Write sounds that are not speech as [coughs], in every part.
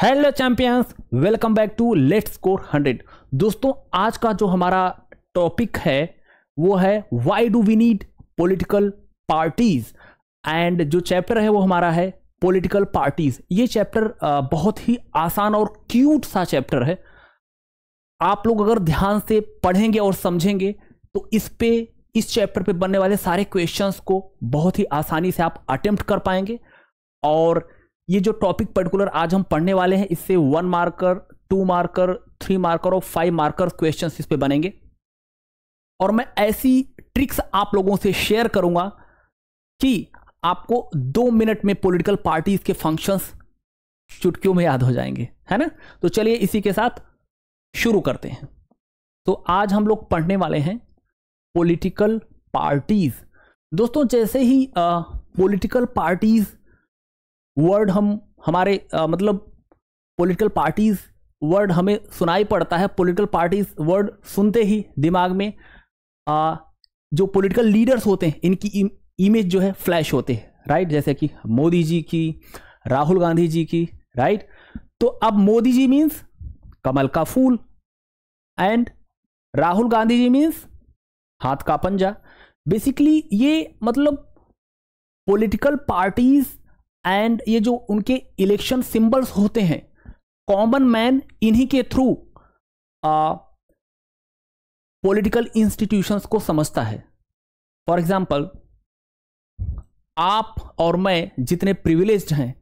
Hello champions welcome back to let's score 100 दोस्तों आज का जो हमारा टॉपिक है वो है why do we need political parties and जो चैप्टर है वो हमारा है पॉलिटिकल पार्टीज ये चैप्टर बहुत ही आसान और क्यूट सा चैप्टर है आप लोग अगर ध्यान से पढ़ेंगे और समझेंगे तो इस पे इस चैप्टर पे बनने वाले सारे क्वेश्चंस को बहुत ही आसानी से आप अटेम्प्ट कर पाएंगे और ये जो टॉपिक पर्टिकुलर आज हम पढ़ने वाले हैं इससे one marker two marker three marker और फाइव मार्कर क्वेश्चन इस पर बनेंगे और मैं ऐसी ट्रिक्स आप लोगों से शेयर करूंगा कि आपको दो मिनट में पॉलिटिकल पार्टीज के फंक्शंस चुटकियों में याद हो जाएंगे है ना तो चलिए इसी के साथ शुरू करते हैं तो आज हम लोग पढ़ने वाले हैं पॉलिटिकल पार्टीज दोस्तों जैसे ही पॉलिटिकल पार्टीज वर्ड हम हमारे आ, मतलब पॉलिटिकल पार्टीज़ वर्ड हमें सुनाई पड़ता है पॉलिटिकल पार्टीज़ वर्ड सुनते ही दिमाग में आ, जो पॉलिटिकल लीडर्स होते हैं इनकी इमेज जो है फ्लैश होते हैं राइट जैसे कि मोदी जी की राहुल गांधी जी की राइट तो अब मोदी जी मीन्स कमल का फूल एंड राहुल गांधी जी मीन्स हाथ का पंजा बेसिकली ये मतलब पॉलिटिकल पार्टीज एंड ये जो उनके इलेक्शन सिंबल्स होते हैं कॉमन मैन इन्हीं के थ्रू पॉलिटिकल इंस्टीट्यूशंस को समझता है फॉर एग्जाम्पल आप और मैं जितने प्रिविलेज्ड हैं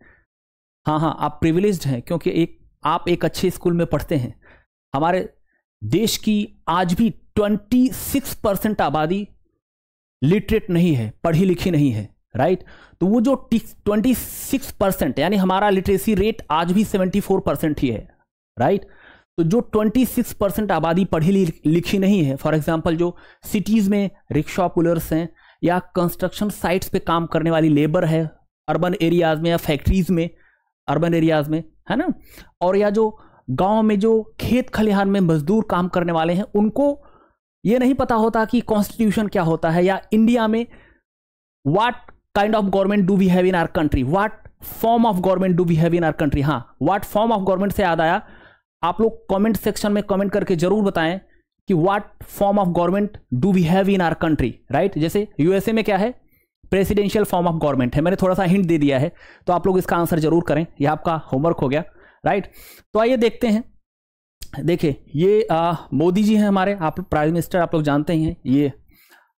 हाँ हाँ आप प्रिविलेज्ड हैं क्योंकि एक आप एक अच्छे स्कूल में पढ़ते हैं हमारे देश की आज भी 26 परसेंट आबादी लिटरेट नहीं है पढ़ी लिखी नहीं है राइट तो वो जो ट्वेंटी सिक्स परसेंट यानी हमारा लिटरेसी रेट आज भी सेवेंटी फोर परसेंट ही है राइट तो जो ट्वेंटी सिक्स परसेंट आबादी पढ़ी लिखी नहीं है फॉर एग्जाम्पल जो सिटीज़ में रिक्शा पुलर्स हैं या कंस्ट्रक्शन साइट्स पे काम करने वाली लेबर है अर्बन एरियाज़ में या फैक्ट्रीज़ में अर्बन एरियाज़ में है ना और या जो गांव में जो खेत खलिहान में मजदूर काम करने वाले हैं उनको ये नहीं पता होता कि कॉन्स्टिट्यूशन क्या होता है या इंडिया में what kind of government do we have in our country what form of government do we have in our country हाँ व्हाट फॉर्म ऑफ गवर्नमेंट से याद आया आप लोग कमेंट सेक्शन में कमेंट करके जरूर बताएं कि what form of government do we have in our country right जैसे यूएसए में क्या है प्रेसिडेंशियल फॉर्म ऑफ गवर्नमेंट है मैंने थोड़ा सा हिंट दे दिया है तो आप लोग इसका आंसर जरूर करें यह आपका होमवर्क हो गया राइट तो आइए देखते हैं देखिए ये मोदी जी हैं हमारे आप प्राइम मिनिस्टर आप लोग जानते ही हैं ये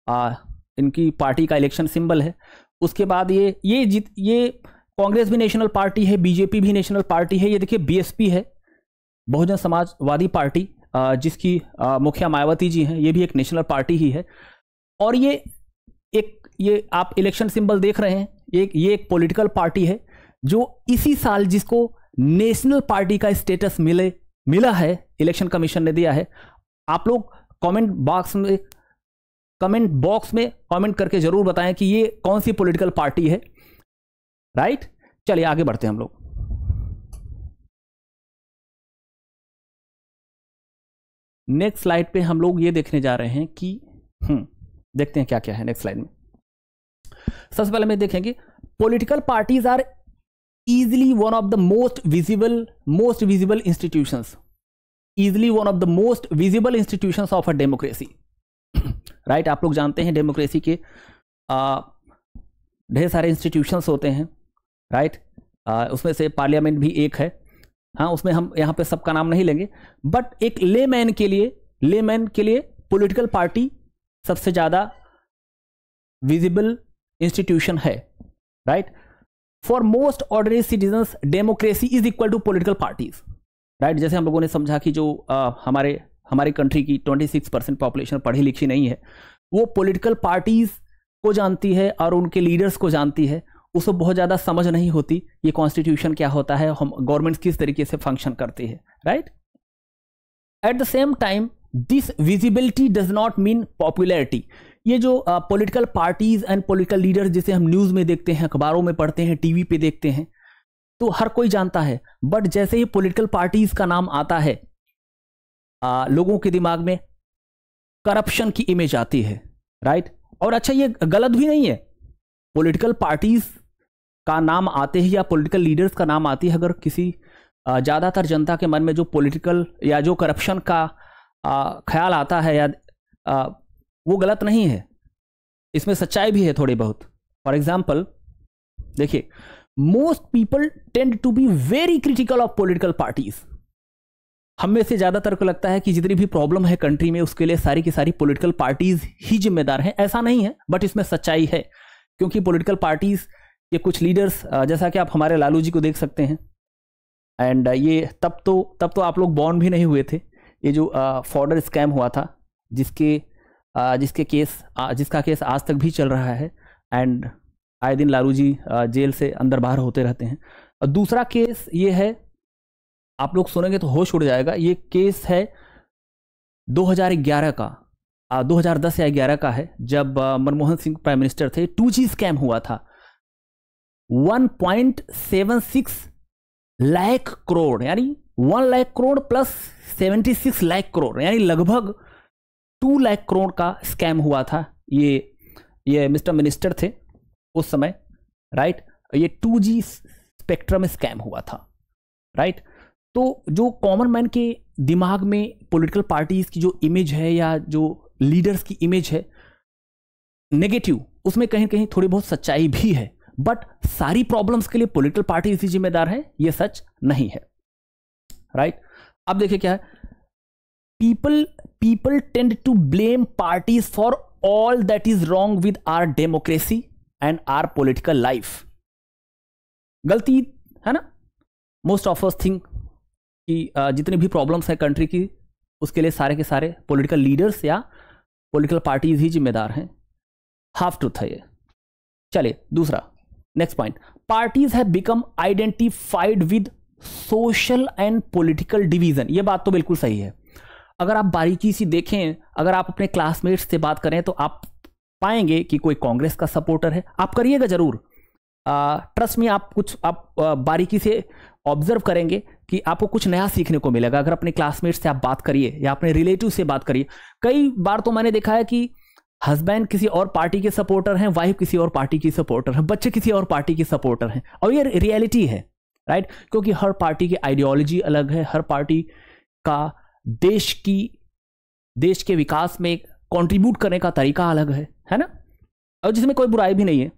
आ, इनकी पार्टी का इलेक्शन सिंबल है उसके बाद ये ये जीत ये कांग्रेस भी नेशनल पार्टी है बीजेपी भी नेशनल पार्टी है ये देखिए बीएसपी है बहुजन समाजवादी पार्टी जिसकी मुखिया मायावती जी हैं ये भी एक नेशनल पार्टी ही है और ये एक ये आप इलेक्शन सिंबल देख रहे हैं एक ये एक पॉलिटिकल पार्टी है जो इसी साल जिसको नेशनल पार्टी का स्टेटस मिले मिला है इलेक्शन कमीशन ने दिया है आप लोग कमेंट बॉक्स में कमेंट बॉक्स में कमेंट करके जरूर बताएं कि ये कौन सी पॉलिटिकल पार्टी है राइट चलिए आगे बढ़ते हैं हम लोग नेक्स्ट स्लाइड पे हम लोग ये देखने जा रहे हैं कि हम हम्म, देखते हैं क्या क्या है नेक्स्ट स्लाइड में सबसे पहले हमें देखेंगे political parties are easily one of the most visible most visible institution easily one of the most visible institution of a democracy right [clears throat] आप लोग जानते हैं डेमोक्रेसी के ढेर सारे इंस्टीट्यूशंस होते हैं राइट आ, उसमें से पार्लियामेंट भी एक है हाँ उसमें हम यहाँ पे सबका नाम नहीं लेंगे बट एक ले के लिए ले के लिए पोलिटिकल पार्टी सबसे ज़्यादा विजिबल इंस्टीट्यूशन है right for most ordinary citizen democracy is equal to political parties right जैसे हम लोगों ने समझा कि जो आ, हमारे हमारी कंट्री की 26 परसेंट पॉपुलेशन पढ़ी लिखी नहीं है वो पॉलिटिकल पार्टीज़ को जानती है और उनके लीडर्स को जानती है उसको बहुत ज़्यादा समझ नहीं होती ये कॉन्स्टिट्यूशन क्या होता है हम गवर्नमेंट किस तरीके से फंक्शन करती है right at the same time this visibility does not mean popularity ये जो political parties and political leaders जिसे हम न्यूज़ में देखते हैं अखबारों में पढ़ते हैं टीवी पे देखते हैं तो हर कोई जानता है बट जैसे ही पॉलिटिकल पार्टीज का नाम आता है आ, लोगों के दिमाग में करप्शन की इमेज आती है राइट और अच्छा ये गलत भी नहीं है पॉलिटिकल पार्टीज का नाम आते ही या पॉलिटिकल लीडर्स का नाम आती है अगर किसी ज़्यादातर जनता के मन में जो पॉलिटिकल या जो करप्शन का आ, ख्याल आता है या आ, वो गलत नहीं है इसमें सच्चाई भी है थोड़ी बहुत फॉर एग्जाम्पल देखिए most people tend to be very critical of political parties हम में से ज़्यादातर को लगता है कि जितनी भी प्रॉब्लम है कंट्री में उसके लिए सारी की सारी पॉलिटिकल पार्टीज ही जिम्मेदार हैं ऐसा नहीं है बट इसमें सच्चाई है क्योंकि पॉलिटिकल पार्टीज ये कुछ लीडर्स जैसा कि आप हमारे लालू जी को देख सकते हैं एंड ये तब तो तब तो आप लोग बॉन्ड भी नहीं हुए थे ये जो फॉर्डर स्कैम हुआ था जिसके आ, जिसके केस आ, जिसका केस आज तक भी चल रहा है एंड आए दिन लालू जी जेल से अंदर बाहर होते रहते हैं दूसरा केस ये है आप लोग सुनेंगे तो होश उड़ जाएगा ये केस है 2011 का आ, 2010 या 11 का है जब मनमोहन सिंह प्राइम मिनिस्टर थे टू जी स्कैम हुआ था 1.76 लाख करोड़ यानी 1 लाख करोड़ प्लस 76 लाख करोड़ यानी लगभग 2 लाख करोड़ का स्कैम हुआ था ये ये मिस्टर मिनिस्टर थे उस समय राइट ये टू जी स्पेक्ट्रम स्कैम हुआ था राइट तो जो कॉमन मैन के दिमाग में पॉलिटिकल पार्टीज की जो इमेज है या जो लीडर्स की इमेज है नेगेटिव उसमें कहीं कहीं थोड़ी बहुत सच्चाई भी है बट सारी प्रॉब्लम्स के लिए पॉलिटिकल पार्टी इसी जिम्मेदार है ये सच नहीं है राइट right? अब देखिए क्या है people people tend to blame parties for all that is wrong with our democracy and our political life गलती है ना मोस्ट ऑफ अस थिंक कि जितनी भी प्रॉब्लम्स हैं कंट्री की उसके लिए सारे के सारे पॉलिटिकल लीडर्स या पॉलिटिकल पार्टीज ही जिम्मेदार हैं हाफ ट्रूथ है ये चलिए दूसरा next point parties have become identified with social and political division ये बात तो बिल्कुल सही है अगर आप बारीकी सी देखें अगर आप अपने क्लासमेट्स से बात करें तो आप पाएंगे कि कोई कांग्रेस का सपोर्टर है आप करिएगा जरूर ट्रस्ट में आप कुछ आप बारीकी से ऑब्जर्व करेंगे कि आपको कुछ नया सीखने को मिलेगा अगर अपने क्लासमेट से आप बात करिए या अपने रिलेटिव से बात करिए कई बार तो मैंने देखा है कि हस्बैंड किसी और पार्टी के सपोर्टर हैं वाइफ किसी और पार्टी की सपोर्टर है बच्चे किसी और पार्टी के सपोर्टर हैं और ये रियलिटी है राइट क्योंकि हर पार्टी की आइडियोलॉजी अलग है हर पार्टी का देश की देश के विकास में कंट्रीब्यूट करने का तरीका अलग है है ना और जिसमें कोई बुराई भी नहीं है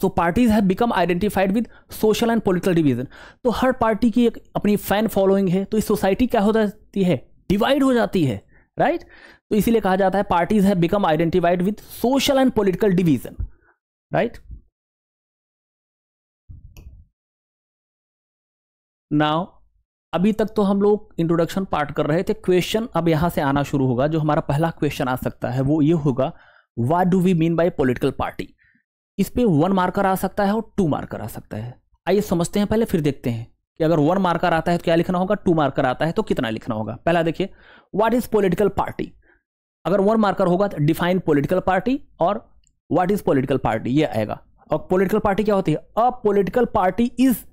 so parties have become identified with social and political division तो हर पार्टी की एक अपनी फैन फॉलोइंग है तो इस सोसाइटी क्या हो जाती है डिवाइड हो जाती है राइट right? तो इसीलिए कहा जाता है parties have become identified with social and political division right now अभी तक तो हम लोग इंट्रोडक्शन पार्ट कर रहे थे क्वेश्चन अब यहां से आना शुरू होगा जो हमारा पहला क्वेश्चन आ सकता है वो ये होगा what do we mean by political party इस पर वन मार्कर आ सकता है और टू मार्कर आ सकता है आइए समझते हैं पहले फिर देखते हैं कि अगर वन मार्कर आता है तो क्या लिखना होगा टू मार्कर आता है तो कितना लिखना होगा पहला देखिए व्हाट इज पॉलिटिकल पार्टी अगर वन मार्कर होगा तो डिफाइन पॉलिटिकल पार्टी और व्हाट इज पॉलिटिकल पार्टी ये आएगा और पॉलिटिकल पार्टी क्या होती है अ पॉलिटिकल पार्टी इज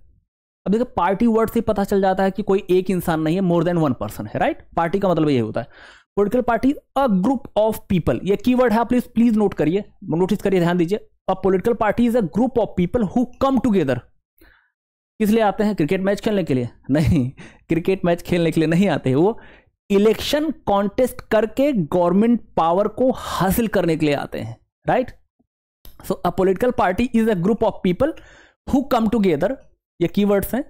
अब देखिए पार्टी वर्ड से पता चल जाता है कि कोई एक इंसान नहीं है मोर देन वन पर्सन है राइट पार्टी का मतलब यही होता है political party a group of people ये की है प्लीज प्लीज नोट करिए नोटिस करिए ध्यान दीजिए a party is a group of people who come together किस लिए आते हैं क्रिकेट मैच खेलने के लिए नहीं क्रिकेट मैच खेलने के लिए नहीं आते वो इलेक्शन कॉन्टेस्ट करके गवर्नमेंट पावर को हासिल करने के लिए आते हैं right so a political party is a group of people who come together ये कीवर्ड्स हैं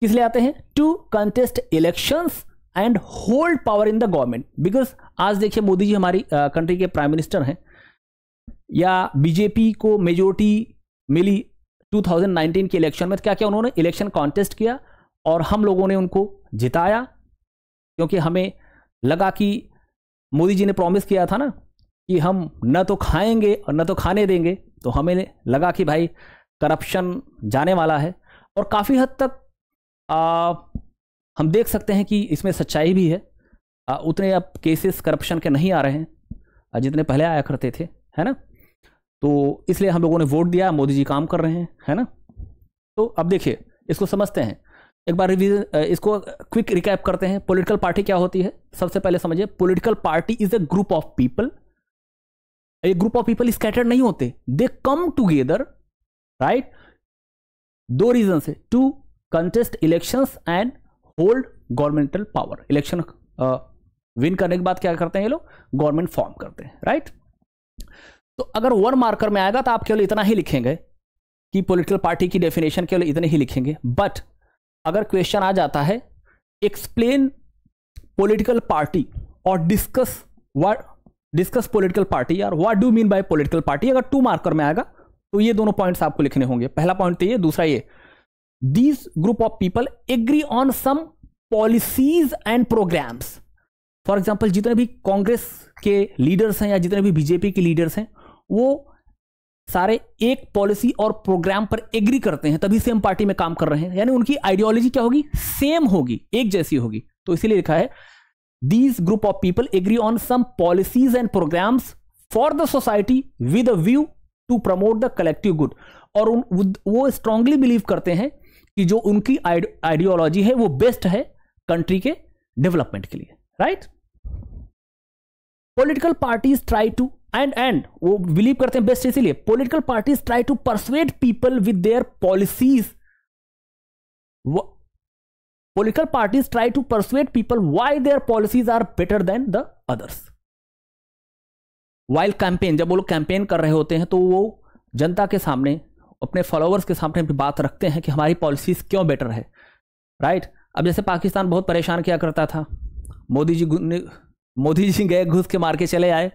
किस लिए आते हैं to contest elections and hold power in the government because आज देखिए मोदी जी हमारी कंट्री के प्राइम मिनिस्टर हैं या बीजेपी को मेजोरिटी मिली 2019 के इलेक्शन में तो क्या क्या उन्होंने इलेक्शन कॉन्टेस्ट किया और हम लोगों ने उनको जिताया क्योंकि हमें लगा कि मोदी जी ने प्रॉमिस किया था ना कि हम न तो खाएंगे और न तो खाने देंगे तो हमें लगा कि भाई करप्शन जाने वाला है और काफ़ी हद तक आ, हम देख सकते हैं कि इसमें सच्चाई भी है आ, उतने अब केसेस करप्शन के नहीं आ रहे हैं जितने पहले आया करते थे है ना तो इसलिए हम लोगों ने वोट दिया मोदी जी काम कर रहे हैं है ना तो अब देखिए इसको समझते हैं एक बार रिवीजन इसको क्विक रिकैप करते हैं पॉलिटिकल पार्टी क्या होती है सबसे पहले समझिए political party is a group of people a group of people scattered नहीं होते दे कम टूगेदर राइट दो रीजन से to contest elections and hold governmental power election win करने के बाद क्या करते हैं ये लोग गवर्नमेंट फॉर्म करते हैं राइट right? तो अगर वन मार्कर में आएगा तो आप केवल इतना ही लिखेंगे कि पॉलिटिकल पार्टी की डेफिनेशन केवल इतने ही लिखेंगे बट अगर क्वेश्चन आ जाता है एक्सप्लेन पॉलिटिकल पार्टी और discuss what discuss political party और what do mean by political party अगर टू मार्कर में आएगा तो ये दोनों पॉइंट्स आपको लिखने होंगे पहला पॉइंट तो ये दूसरा ये these group of people agree on some policies and programmes for example जितने भी कांग्रेस के लीडर्स हैं या जितने भी बीजेपी के लीडर्स हैं वो सारे एक पॉलिसी और प्रोग्राम पर एग्री करते हैं तभी सेम पार्टी में काम कर रहे हैं यानी उनकी आइडियोलॉजी क्या होगी सेम होगी एक जैसी होगी तो इसीलिए लिखा है these group of people agree on some policies and programmes for the society with a view to promote the collective good और उन, वो स्ट्रांगली बिलीव करते हैं कि जो उनकी आइडियोलॉजी है वो बेस्ट है कंट्री के डेवलपमेंट के लिए right political parties try to and and वो बिलीव करते हैं बेस्ट इसीलिए political parties try to persuade people with their policies political parties try to persuade people why their policies are better than the others while campaign जब वो लोग campaign कर रहे होते हैं तो वो जनता के सामने अपने फॉलोअर्स के सामने भी बात रखते हैं कि हमारी पॉलिसीज क्यों बेटर है राइट right? अब जैसे पाकिस्तान बहुत परेशान किया करता था मोदी जी मोदी जी गए घुस के मार के चले आए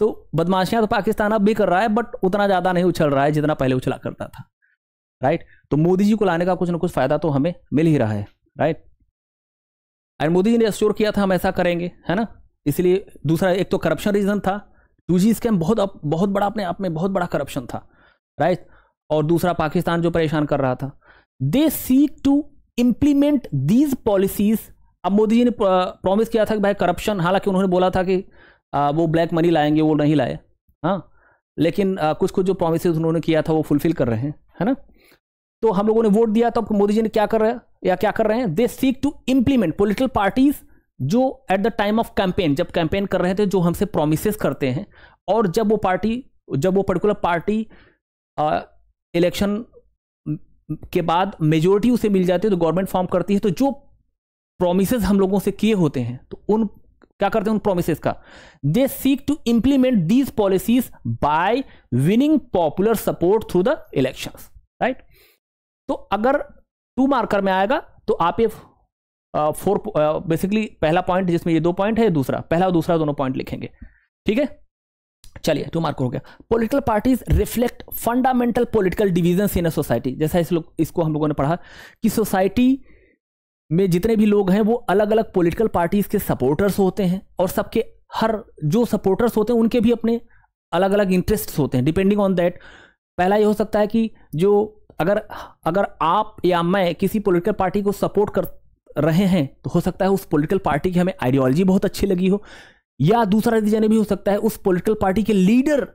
तो बदमाशियां तो पाकिस्तान अब भी कर रहा है बट उतना ज़्यादा नहीं उछल रहा है जितना पहले उछला करता था राइट तो मोदी जी को लाने का कुछ ना कुछ फ़ायदा तो हमें मिल ही रहा है राइट एंड मोदी जी ने अश्योर किया था हम ऐसा करेंगे है ना इसलिए दूसरा एक तो करप्शन रीज़न था टू जी स्कैम बहुत बहुत बड़ा अपने आप में बहुत बड़ा करप्शन था राइट और दूसरा पाकिस्तान जो परेशान कर रहा था they seek to implement these policies अब मोदी जी ने प्रॉमिस किया था कि भाई करप्शन हालांकि उन्होंने बोला था कि आ, वो ब्लैक मनी लाएंगे वो नहीं लाए हाँ लेकिन आ, कुछ कुछ जो प्रोमिस उन्होंने किया था वो फुलफिल कर रहे हैं है ना तो हम लोगों ने वोट दिया तो मोदी जी ने क्या कर रहे हैं या क्या कर रहे हैं they seek to implement political parties जो at the time of campaign जब कैंपेन कर रहे थे जो हमसे प्रोमिस करते हैं और जब वो पार्टी जब वो पर्टिकुलर पार्टी इलेक्शन के बाद मेजोरिटी उसे मिल जाती है तो गवर्नमेंट फॉर्म करती है तो जो प्रोमिस हम लोगों से किए होते हैं तो उन क्या करते हैं उन प्रोमिस का they seek to implement these policies by winning popular support through the election right तो अगर टू मार्कर में आएगा तो आप ये फोर बेसिकली पहला पॉइंट जिसमें ये दो पॉइंट है दूसरा पहला और दूसरा दोनों पॉइंट लिखेंगे ठीक है चलिए टू मार्क हो गया political parties reflect fundamental political division in a society जैसा इस लोग इसको हम लोगों ने पढ़ा कि सोसाइटी में जितने भी लोग हैं वो अलग अलग पॉलिटिकल पार्टीज के सपोर्टर्स होते हैं और सबके हर जो सपोर्टर्स होते हैं उनके भी अपने अलग अलग इंटरेस्ट होते हैं डिपेंडिंग ऑन दैट पहला ये हो सकता है कि जो अगर अगर आप या मैं किसी पॉलिटिकल पार्टी को सपोर्ट कर रहे हैं तो हो सकता है उस पॉलिटिकल पार्टी की हमें आइडियोलॉजी बहुत अच्छी लगी हो या दूसरा रीजन भी हो सकता है उस पॉलिटिकल पार्टी के लीडर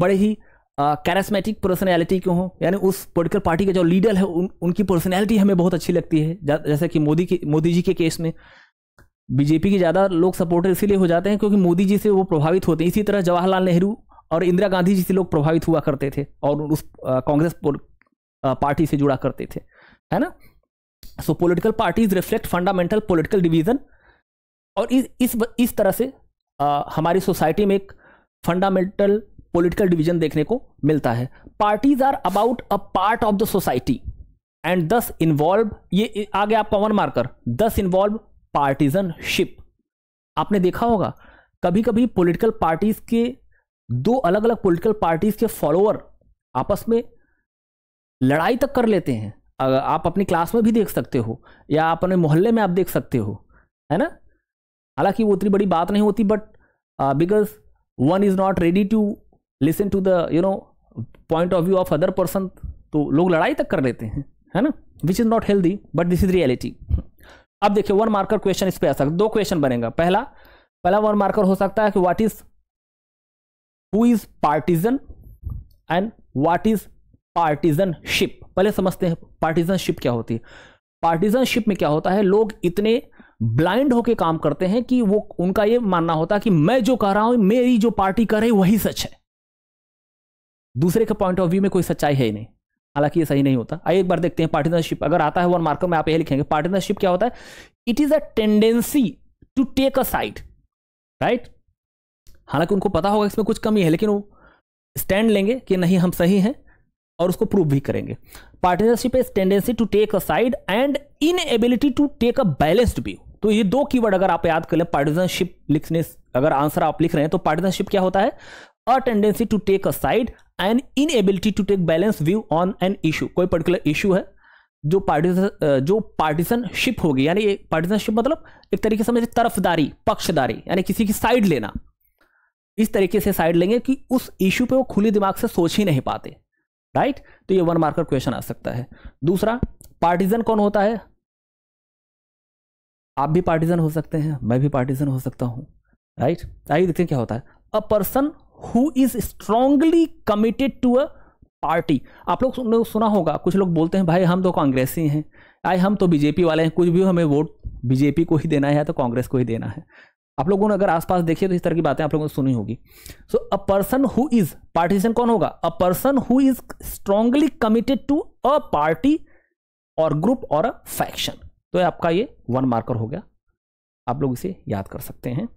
बड़े ही कैरिस्मेटिक पर्सनैलिटी क्यों हो यानी उस पोलिटिकल पार्टी के जो लीडर है उन, उनकी पर्सनैलिटी हमें बहुत अच्छी लगती है जैसे कि मोदी के मोदी जी के केस में बीजेपी के ज़्यादा लोग सपोर्टर इसीलिए हो जाते हैं क्योंकि मोदी जी से वो प्रभावित होते हैं इसी तरह जवाहरलाल नेहरू और इंदिरा गांधी जी से लोग प्रभावित हुआ करते थे और उस कांग्रेस पार्टी से जुड़ा करते थे है ना so political parties reflect fundamental political division और इस इस तरह से आ, हमारी सोसाइटी में एक फंडामेंटल पॉलिटिकल डिवीजन देखने को मिलता है parties are about a part of the society and thus involve ये आगे आप आपका one marker thus involve partisanship आपने देखा होगा कभी कभी पॉलिटिकल पार्टीज के दो अलग अलग पॉलिटिकल पार्टीज के फॉलोअर आपस में लड़ाई तक कर लेते हैं आप अपनी क्लास में भी देख सकते हो या अपने मोहल्ले में आप देख सकते हो है ना हालांकि वो उतनी बड़ी बात नहीं होती but because one is not ready to listen to the you know point of view of other person तो लोग लड़ाई तक कर लेते हैं है ना which is not healthy but this is reality अब देखिए वन मार्कर क्वेश्चन इस पर आ सकता दो क्वेश्चन बनेगा पहला पहला वन मार्कर हो सकता है कि what is who is partisan and what is partisanship पहले समझते हैं पार्टीजनशिप क्या होती है पार्टीजनशिप में क्या होता है लोग इतने ब्लाइंड होके काम करते हैं कि वो उनका ये मानना होता है कि मैं जो कह रहा हूं मेरी जो पार्टी कर रही वही सच है दूसरे के पॉइंट ऑफ व्यू में कोई सच्चाई है ही नहीं हालांकि ये सही नहीं होता आइए एक बार देखते हैं पार्टनरशिप अगर आता है वन मार्कर में आप ये लिखेंगे पार्टनरशिप क्या होता है it is a tendency to take a side right हालांकि उनको पता होगा इसमें कुछ कमी है लेकिन वो स्टैंड लेंगे कि नहीं हम सही हैं और उसको प्रूव भी करेंगे partnership is tendency to take a side and inability to take a balanced view तो ये दो कीवर्ड अगर आप याद कर लें पार्टनरशिप लिखने अगर आंसर आप लिख रहे हैं तो पार्टनरशिप क्या होता है a tendency to take a side and inability to take balance view on an issue कोई पर्टिकुलर इशू है जो पार्टीजन जो पार्टीजनशिप होगी यानी पार्टीजनशिप मतलब एक तरीके से समझिए तरफदारी पक्षदारी यानी किसी की साइड लेना इस तरीके से साइड लेंगे कि उस इशू पे वो खुले दिमाग से सोच ही नहीं पाते राइट तो ये वन मार्कर क्वेश्चन आ सकता है दूसरा पार्टीजन कौन होता है आप भी पार्टीजन हो सकते हैं मैं भी पार्टीजन हो सकता हूं राइट आइए देखते हैं क्या होता है a person who is strongly committed to a party आप लोग सुना होगा कुछ लोग बोलते हैं भाई हम तो कांग्रेसी हैं आए हम तो बीजेपी वाले हैं कुछ भी हमें वोट बीजेपी को ही देना है या तो कांग्रेस को ही देना है आप लोगों ने अगर आसपास देखिए तो इस तरह की बातें आप लोगों ने सुनी होगी so a person who is partisan कौन होगा a person who is strongly committed to a party और ग्रुप और अ फैक्शन तो आपका ये वन मार्कर हो गया आप लोग इसे याद कर सकते हैं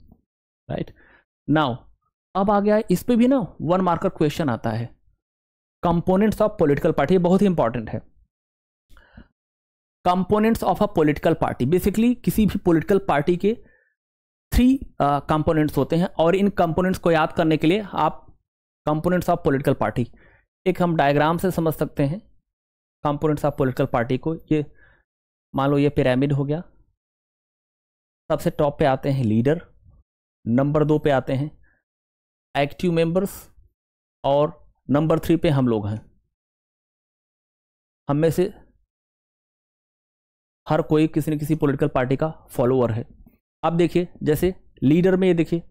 राइट नाउ अब आ गया इस पर भी ना वन मार्कर क्वेश्चन आता है कंपोनेंट्स ऑफ पॉलिटिकल पार्टी बहुत ही इंपॉर्टेंट है components of a political party basically किसी भी पॉलिटिकल पार्टी के थ्री कंपोनेंट्स uh, होते हैं और इन कंपोनेंट्स को याद करने के लिए आप कंपोनेंट्स ऑफ पॉलिटिकल पार्टी एक हम डायग्राम से समझ सकते हैं कंपोनेंट्स ऑफ पॉलिटिकल पार्टी को ये मान लो ये पिरामिड हो गया सबसे टॉप पे आते हैं लीडर नंबर दो पे आते हैं एक्टिव मेंबर्स और नंबर थ्री पे हम लोग हैं हम में से हर कोई किसी न किसी पॉलिटिकल पार्टी का फॉलोअर है अब देखिए जैसे लीडर में ये देखिए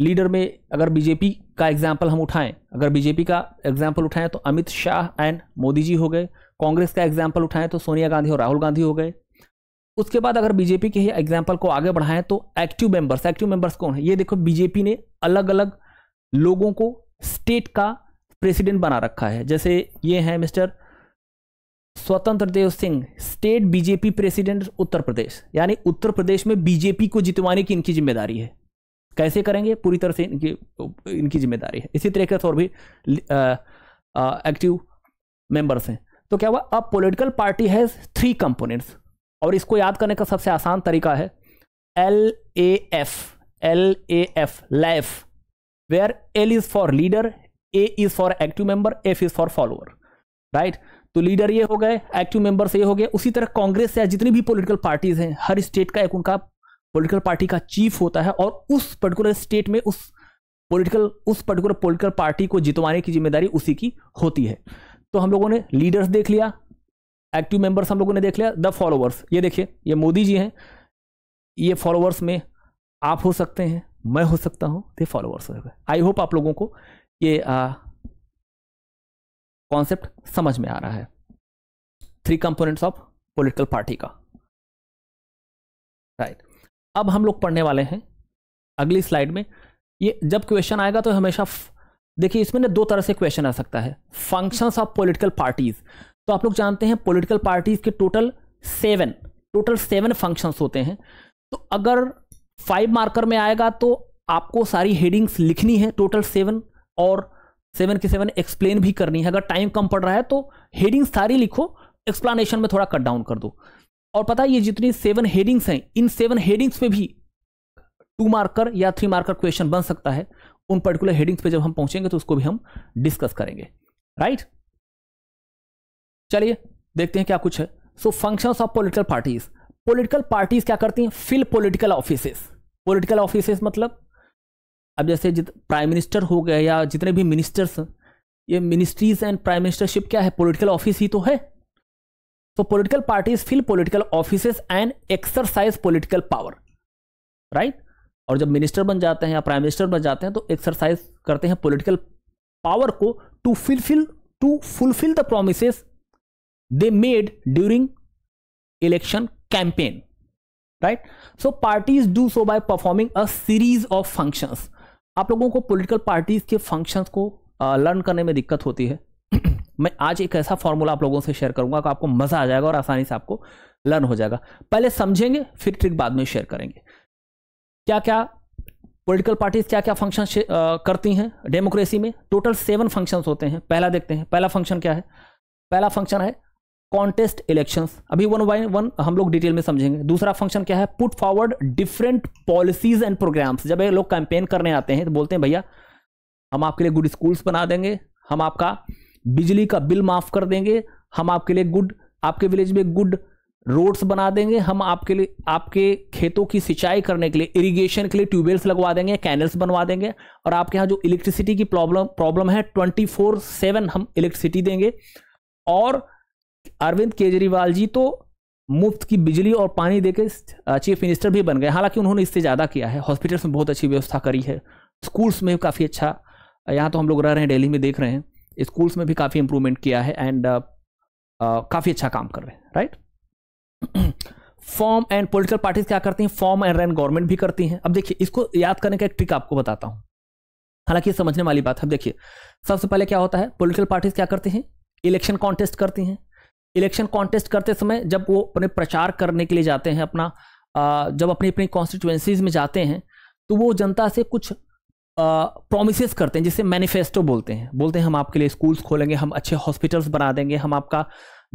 लीडर में अगर बीजेपी का एग्जाम्पल हम उठाएं अगर बीजेपी का एग्जाम्पल उठाएं तो अमित शाह एंड मोदी जी हो गए कांग्रेस का एग्जाम्पल उठाएं तो सोनिया गांधी और राहुल गांधी हो गए उसके बाद अगर बीजेपी के ही एग्जाम्पल को आगे बढ़ाएं तो एक्टिव मेंबर्स एक्टिव मेंबर्स कौन है ये देखो बीजेपी ने अलग अलग लोगों को स्टेट का प्रेसिडेंट बना रखा है जैसे ये है mister Swatantra Dev Singh state BJP president Uttar Pradesh यानी उत्तर प्रदेश में बीजेपी को जितवाने की इनकी जिम्मेदारी है कैसे करेंगे पूरी तरह से इनकी इनकी जिम्मेदारी है इसी तरीके से और भी एक्टिव मेंबर्स हैं तो क्या हुआ अब political party has three components और इसको याद करने का सबसे आसान तरीका है L A F L A F LAF where L is for leader A is for active member F is for follower right तो लीडर ये हो गए एक्टिव मेंबर्स ये हो गए उसी तरह कांग्रेस या जितनी भी पॉलिटिकल पार्टीज हैं हर स्टेट का एक उनका पॉलिटिकल पार्टी का चीफ होता है और उस पर्टिकुलर स्टेट में उस पॉलिटिकल उस पर्टिकुलर पॉलिटिकल पार्टी को जितवाने की जिम्मेदारी उसी की होती है तो हम लोगों ने लीडर्स देख लिया एक्टिव मेंबर्स हम लोगों ने देख लिया द फॉलोअर्स ये देखिए ये मोदी जी हैं ये फॉलोअर्स में आप हो सकते हैं मैं हो सकता हूँ तो फॉलोअर्स हो गए आई होप आप लोगों को ये कॉन्सेप्ट समझ में आ रहा है three components of political party का राइट right. अब हम लोग पढ़ने वाले हैं अगली स्लाइड में ये जब क्वेश्चन आएगा तो हमेशा देखिए इसमें ना दो तरह से क्वेश्चन आ सकता है फंक्शंस ऑफ पॉलिटिकल पार्टीज तो आप लोग जानते हैं पॉलिटिकल पार्टीज के total seven total seven functions होते हैं तो अगर फाइव मार्कर में आएगा तो आपको सारी हेडिंग्स लिखनी है टोटल सेवन और सेवन की सेवन एक्सप्लेन भी करनी है अगर टाइम कम पड़ रहा है तो हेडिंग सारी लिखो एक्सप्लानेशन में थोड़ा कट डाउन कर दो और पता है ये जितनी सेवन हेडिंग्स हैं इन सेवन हेडिंग्स पे भी टू मार्कर या थ्री मार्कर क्वेश्चन बन सकता है उन पर्टिकुलर हेडिंग्स पे जब हम पहुंचेंगे तो उसको भी हम डिस्कस करेंगे राइट चलिए देखते हैं क्या कुछ है so functions of political parties political parties क्या करती हैं fill political office political office मतलब अब जैसे जित प्राइम मिनिस्टर हो गए या जितने भी मिनिस्टर्स ये मिनिस्ट्रीज एंड प्राइम मिनिस्टरशिप क्या है पॉलिटिकल ऑफिस ही तो है तो political parties fill political office and exercise political power right और जब मिनिस्टर बन जाते हैं या प्राइम मिनिस्टर बन जाते हैं तो एक्सरसाइज करते हैं पॉलिटिकल पावर को to fulfil to fulfil the promise they made during election campaign right so parties do so by performing a series of functions आप लोगों को पॉलिटिकल पार्टीज के फंक्शंस को लर्न करने में दिक्कत होती है [clears throat] मैं आज एक ऐसा फॉर्मूला आप लोगों से शेयर करूंगा कि आपको मजा आ जाएगा और आसानी से आपको लर्न हो जाएगा पहले समझेंगे फिर ट्रिक बाद में शेयर करेंगे क्या क्या पॉलिटिकल पार्टीज क्या क्या फंक्शन करती हैं डेमोक्रेसी में टोटल सेवन फंक्शंस होते हैं पहला देखते हैं पहला फंक्शन क्या है पहला फंक्शन है कॉन्टेस्ट इलेक्शन अभी वन बाई वन हम लोग डिटेल में समझेंगे दूसरा फंक्शन क्या है put forward different policies and programmes जब ये लोग कैंपेन करने आते हैं तो बोलते हैं भैया हम आपके लिए गुड स्कूल्स बना देंगे हम आपका बिजली का बिल माफ़ कर देंगे हम आपके लिए गुड आपके विलेज में गुड रोड्स बना देंगे हम आपके लिए आपके खेतों की सिंचाई करने के लिए इरिगेशन के लिए ट्यूबवेल्स लगवा देंगे कैनल्स बनवा देंगे और आपके यहाँ जो इलेक्ट्रिसिटी की प्रॉब्लम प्रॉब्लम है ट्वेंटी फोर सेवन हम इलेक्ट्रिसिटी देंगे और अरविंद केजरीवाल जी तो मुफ्त की बिजली और पानी देकर चीफ मिनिस्टर भी बन गए हालांकि उन्होंने इससे ज़्यादा किया है हॉस्पिटल्स में बहुत अच्छी व्यवस्था करी है स्कूल्स में काफ़ी अच्छा यहाँ तो हम लोग रह रहे हैं दिल्ली में देख रहे हैं स्कूल्स में भी काफ़ी इंप्रूवमेंट किया है एंड काफ़ी अच्छा काम कर रहे हैं right form and political parties क्या करती हैं फॉर्म एंड रैन गवर्नमेंट भी करती हैं अब देखिए इसको याद करने का एक ट्रिक आपको बताता हूँ हालांकि समझने वाली बात है अब देखिए सबसे पहले क्या होता है पोलिटिकल पार्टीज क्या करती हैं इलेक्शन कॉन्टेस्ट करती हैं इलेक्शन कॉन्टेस्ट करते समय जब वो अपने प्रचार करने के लिए जाते हैं अपना जब अपनी अपनी कॉन्स्टिट्युएंसीज में जाते हैं तो वो जनता से कुछ प्रोमिस करते हैं जिसे मैनिफेस्टो बोलते हैं बोलते हैं हम आपके लिए स्कूल्स खोलेंगे हम अच्छे हॉस्पिटल्स बना देंगे हम आपका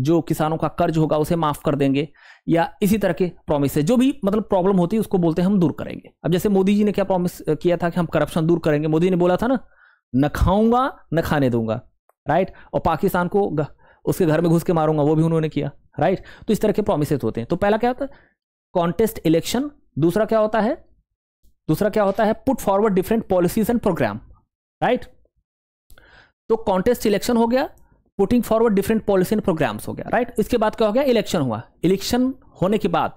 जो किसानों का कर्ज होगा उसे माफ़ कर देंगे या इसी तरह के प्रॉमिस जो भी मतलब प्रॉब्लम होती है उसको बोलते हैं हम दूर करेंगे अब जैसे मोदी जी ने क्या प्रॉमिस किया था कि हम करप्शन दूर करेंगे मोदी ने बोला था ना न खाऊंगा न खाने दूंगा राइट और पाकिस्तान को उसके घर में घुस के मारूंगा वो भी उन्होंने किया राइट तो इस तरह के प्रोमिस होते हैं तो पहला क्या होता है कॉन्टेस्ट इलेक्शन दूसरा क्या होता है दूसरा क्या होता है put forward different policies and programme right तो कॉन्टेस्ट इलेक्शन हो गया putting forward different policy and programmes हो गया राइट इसके बाद क्या हो गया इलेक्शन हुआ इलेक्शन होने के बाद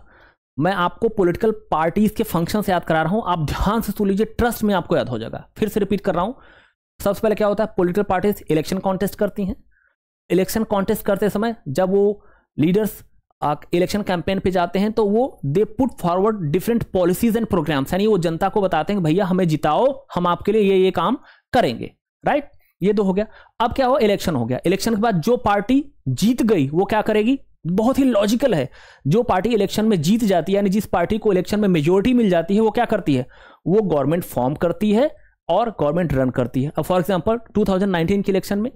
मैं आपको पॉलिटिकल पार्टीज के फंक्शन याद करा रहा हूं आप ध्यान से सुन लीजिए ट्रस्ट में आपको याद हो जाएगा फिर से रिपीट कर रहा हूं सबसे पहले क्या होता है पॉलिटिकल पार्टीज इलेक्शन कॉन्टेस्ट करती हैं इलेक्शन कॉन्टेस्ट करते समय जब वो लीडर्स इलेक्शन कैंपेन पे जाते हैं तो वो they put forward different policies and programmes यानी वो जनता को बताते हैं भैया हमें जिताओ हम आपके लिए ये ये काम करेंगे राइट ये तो हो गया अब क्या हुआ इलेक्शन हो गया इलेक्शन के बाद जो पार्टी जीत गई वो क्या करेगी बहुत ही लॉजिकल है जो पार्टी इलेक्शन में जीत जाती है यानी जिस पार्टी को इलेक्शन में मेजोरिटी मिल जाती है वो क्या करती है वो गवर्नमेंट फॉर्म करती है और गवर्नमेंट रन करती है अब फॉर एग्जाम्पल 2019 के इलेक्शन में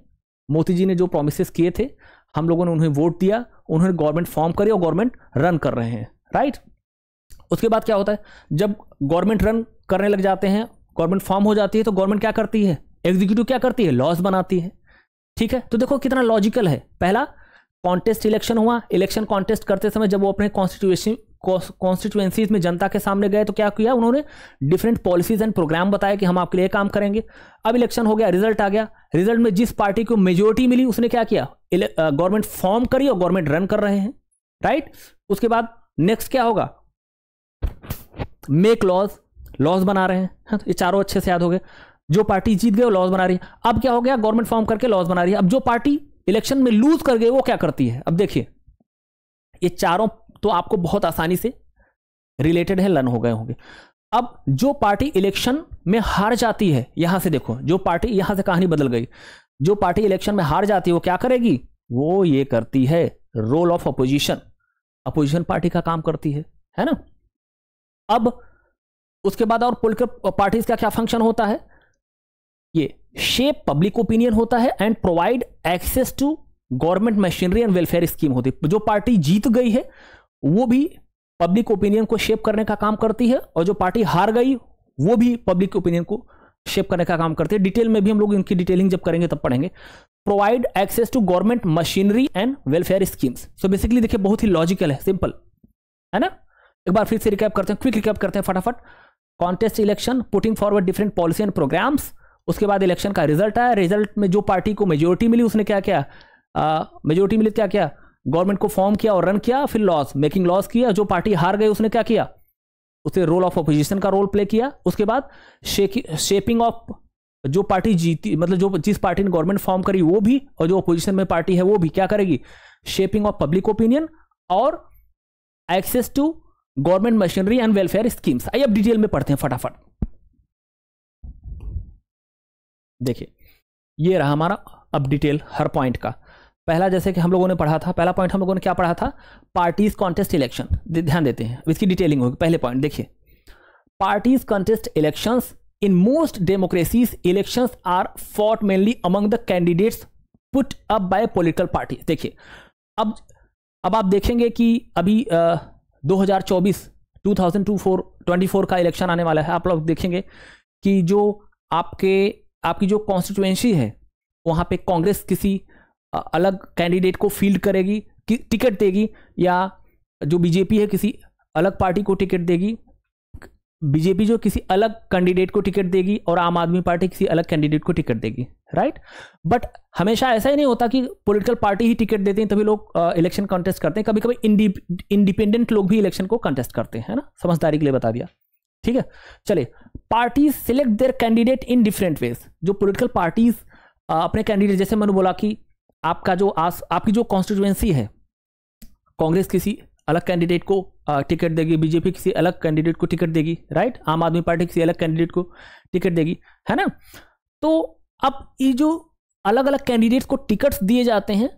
मोदी जी ने जो प्रोमिस किए थे हम लोगों ने उन्हें वोट दिया उन्होंने गवर्नमेंट फॉर्म करी और गवर्नमेंट रन कर रहे हैं राइट उसके बाद क्या होता है जब गवर्नमेंट रन करने लग जाते हैं गवर्नमेंट फॉर्म हो जाती है तो गवर्नमेंट क्या करती है एग्जीक्यूटिव क्या करती है लॉज बनाती है ठीक है तो देखो कितना लॉजिकल है पहला कॉन्टेस्ट इलेक्शन हुआ इलेक्शन कॉन्टेस्ट करते समय जब वो अपने कॉन्स्टिट्यूशन कॉन्स्टिट्यूएंसीज में जनता के सामने गए तो क्या किया उन्होंने डिफरेंट पॉलिसीज एंड प्रोग्राम बताए कि हम आपके लिए काम करेंगे अब इलेक्शन हो गया रिजल्ट आ गया रिजल्ट में जिस पार्टी को मेजोरिटी मिली उसने क्या किया गवर्नमेंट फॉर्म करी और गवर्नमेंट रन कर रहे हैं राइट उसके बाद नेक्स्ट क्या होगा मेक लॉज लॉज बना रहे हैं हाँ, तो ये चारों अच्छे से याद हो गए जो पार्टी जीत गए वो लॉज बना रही है अब क्या हो गया गवर्नमेंट फॉर्म करके लॉज बना रही है अब जो पार्टी इलेक्शन में लूज कर गए वो क्या करती है अब देखिए ये चारों तो आपको बहुत आसानी से रिलेटेड है लर्न हो गए होंगे अब जो पार्टी इलेक्शन में हार जाती है यहां से देखो जो पार्टी यहां से कहानी बदल गई जो पार्टी इलेक्शन में हार जाती है वो क्या करेगी वो ये करती है role of opposition opposition party का काम करती है है ना अब उसके बाद और पोलिटिकल पार्टीज का क्या फंक्शन होता है ये शेप पब्लिक ओपिनियन होता है and provide access to government machinery and welfare scheme होती है जो पार्टी जीत गई है वो भी पब्लिक ओपिनियन को शेप करने का काम करती है और जो पार्टी हार गई वो भी पब्लिक ओपिनियन को शेप करने का काम करती है डिटेल में भी हम लोग इनकी डिटेलिंग जब करेंगे तब पढ़ेंगे provide access to government machinery and welfare schemes so basically देखिए बहुत ही लॉजिकल है सिंपल है ना एक बार फिर से रिकैप करते हैं क्विक रिकैप करते हैं फटाफट contest election putting forward different policy and programmes उसके बाद इलेक्शन का रिजल्ट आया रिजल्ट में जो पार्टी को मेजोरिटी मिली उसने क्या किया मेजोरिटी मिली तो क्या क्या गवर्नमेंट को फॉर्म किया और रन किया फिर लॉस मेकिंग लॉस किया जो पार्टी हार गई उसने क्या किया उसने रोल ऑफ अपोजिशन का रोल प्ले किया उसके बाद शेपिंग ऑफ जो पार्टी जीती मतलब जो जिस पार्टी ने गवर्नमेंट फॉर्म करी वो भी और जो अपोजिशन में पार्टी है वो भी क्या करेगी शेपिंग ऑफ पब्लिक ओपिनियन और access to government machinery and welfare schemes आइए अब डिटेल में पढ़ते हैं फटाफट देखिए ये रहा हमारा अब डिटेल हर पॉइंट का पहला जैसे कि हम लोगों ने पढ़ा था पहला पॉइंट हम लोगों ने क्या पढ़ा था पार्टीज कॉन्टेस्ट इलेक्शन ध्यान देते हैं इसकी डिटेलिंग होगी पहले पॉइंट देखिए parties contest elections in most democracies elections are fought mainly among the candidates put up by political party देखिए अब अब आप देखेंगे कि अभी दो हजार 2024 का इलेक्शन आने वाला है आप लोग देखेंगे कि जो आपके आपकी जो कॉन्स्टिट्युएंसी है वहां पे कांग्रेस किसी अलग कैंडिडेट को फील्ड करेगी कि टिकट देगी या जो बीजेपी है किसी अलग पार्टी को टिकट देगी बीजेपी जो किसी अलग कैंडिडेट को टिकट देगी और आम आदमी पार्टी किसी अलग कैंडिडेट को टिकट देगी राइट बट हमेशा ऐसा ही नहीं होता कि पॉलिटिकल पार्टी ही टिकट देते हैं तभी लोग इलेक्शन कंटेस्ट करते हैं कभी कभी इंडिपेंडेंट लोग भी इलेक्शन को कंटेस्ट करते हैं ना समझदारी के लिए बता दिया ठीक है चलिए parties select their candidate in different ways जो पोलिटिकल पार्टीज अपने कैंडिडेट जैसे मैंने बोला कि आपका जो आस आपकी जो कॉन्स्टिट्यूएंसी है कांग्रेस किसी अलग कैंडिडेट को टिकट देगी बीजेपी किसी अलग कैंडिडेट को टिकट देगी राइट आम आदमी पार्टी किसी अलग कैंडिडेट को टिकट देगी है ना तो अब ये जो अलग अलग कैंडिडेट्स को टिकट्स दिए जाते हैं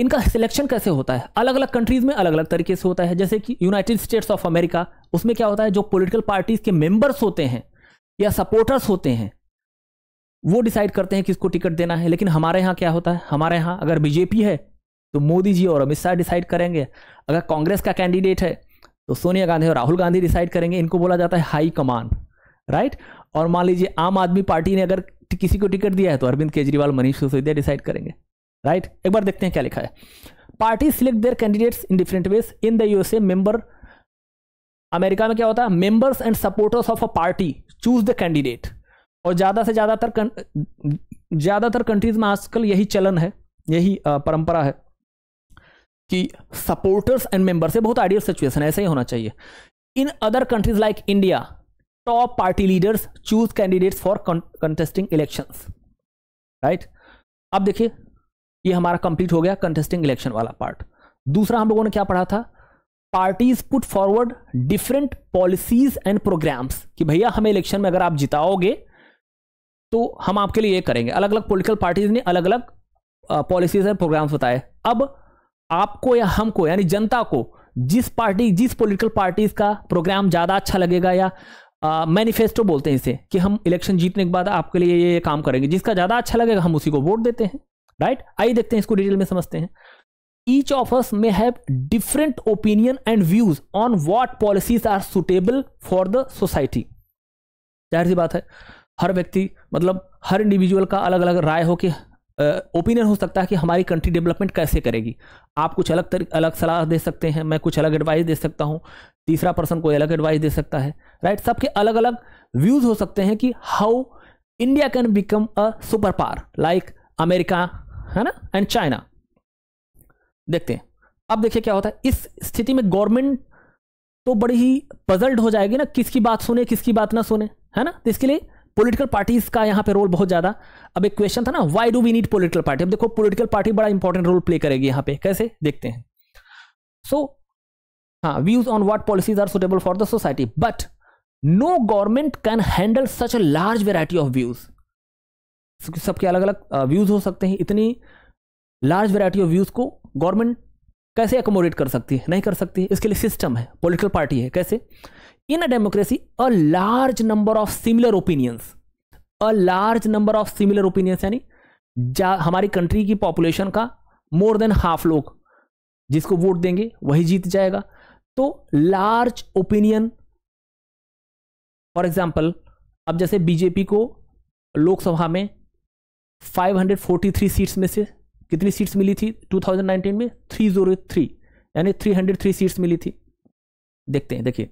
इनका सिलेक्शन कैसे होता है अलग अलग कंट्रीज में अलग अलग तरीके से होता है जैसे कि यूनाइटेड स्टेट्स ऑफ अमेरिका उसमें क्या होता है जो पॉलिटिकल पार्टीज के मेंबर्स होते हैं या सपोर्टर्स होते हैं वो डिसाइड करते हैं कि इसको टिकट देना है लेकिन हमारे यहाँ क्या होता है हमारे यहाँ अगर बीजेपी है तो मोदी जी और अमित शाह डिसाइड करेंगे अगर कांग्रेस का कैंडिडेट है तो सोनिया गांधी और राहुल गांधी डिसाइड करेंगे इनको बोला जाता है हाई कमान राइट और मान लीजिए आम आदमी पार्टी ने अगर किसी को टिकट दिया है तो अरविंद केजरीवाल मनीष सिसोदिया डिसाइड करेंगे राइट right? एक बार देखते हैं क्या लिखा है party select their candidates in different ways in the USA member America में क्या होता है members and supporters of a party choose the candidate और ज़्यादा से ज़्यादातर ज़्यादातर कंट्रीज में आजकल यही चलन है यही परंपरा है कि सपोर्टर्स एंड मेंबर्स ये बहुत आइडियल सिचुएशन है ऐसा ही होना चाहिए in other countries like India top party leaders choose candidates for contesting elections right अब देखिए ये हमारा कंप्लीट हो गया कंटेस्टिंग इलेक्शन वाला पार्ट दूसरा हम लोगों ने क्या पढ़ा था parties put forward different policies and programmes कि भैया हमें इलेक्शन में अगर आप जिताओगे तो हम आपके लिए ये करेंगे अलग अलग पोलिटिकल पार्टीज ने अलग अलग पॉलिसीज एंड प्रोग्राम्स बताए अब आपको या हमको यानी जनता को जिस पार्टी जिस पॉलिटिकल पार्टीज का प्रोग्राम ज़्यादा अच्छा लगेगा या मैनिफेस्टो बोलते हैं इसे कि हम इलेक्शन जीतने के बाद आपके लिए ये काम करेंगे जिसका ज़्यादा अच्छा लगेगा हम उसी को वोट देते हैं राइट आइए देखते हैं इसको डिटेल में समझते हैं ईच ऑफ अस में have different opinion and views on what policies are suitable for the society जाहिर सी बात है हर व्यक्ति मतलब हर इंडिविजुअल का अलग अलग राय हो कि ओपिनियन uh, हो सकता है कि हमारी कंट्री डेवलपमेंट कैसे करेगी आप कुछ अलग तरी अलग सलाह दे सकते हैं मैं कुछ अलग एडवाइस दे सकता हूं तीसरा पर्सन कोई अलग एडवाइस दे सकता है राइट सबके अलग अलग व्यूज़ हो सकते हैं कि how India can become a super power like America है ना एंड चाइना देखते हैं अब देखिए क्या होता है इस स्थिति में गवर्नमेंट तो बड़ी ही पजल्ड हो जाएगी ना किसकी बात सुने किसकी बात ना सुने है ना तो इसके लिए पॉलिटिकल पार्टीज का यहाँ पे रोल बहुत ज़्यादा अब एक क्वेश्चन था ना why do we need political party अब देखो पॉलिटिकल पार्टी बड़ा इंपॉर्टेंट रोल प्ले करेगी यहाँ पे कैसे देखते हैं सो हाँ views on what policies are suitable for the society but no government can handle such a large variety of views सबके अलग अलग व्यूज़ हो सकते हैं इतनी लार्ज वैरायटी ऑफ व्यूज़ को गवर्नमेंट कैसे एकोमोडेट कर सकती है नहीं कर सकती है इसके लिए सिस्टम है पॉलिटिकल पार्टी है कैसे in a democracy a large number of similar opinions a large number of similar opinions यानी हमारी कंट्री की पॉपुलेशन का मोर देन हाफ लोग जिसको वोट देंगे वही जीत जाएगा तो लार्ज ओपिनियन फॉर एग्जाम्पल अब जैसे बीजेपी को लोकसभा में 543 सीट्स में से कितनी सीट्स मिली थी 2019 में 303 यानी 303 सीट्स मिली थी देखते हैं देखिए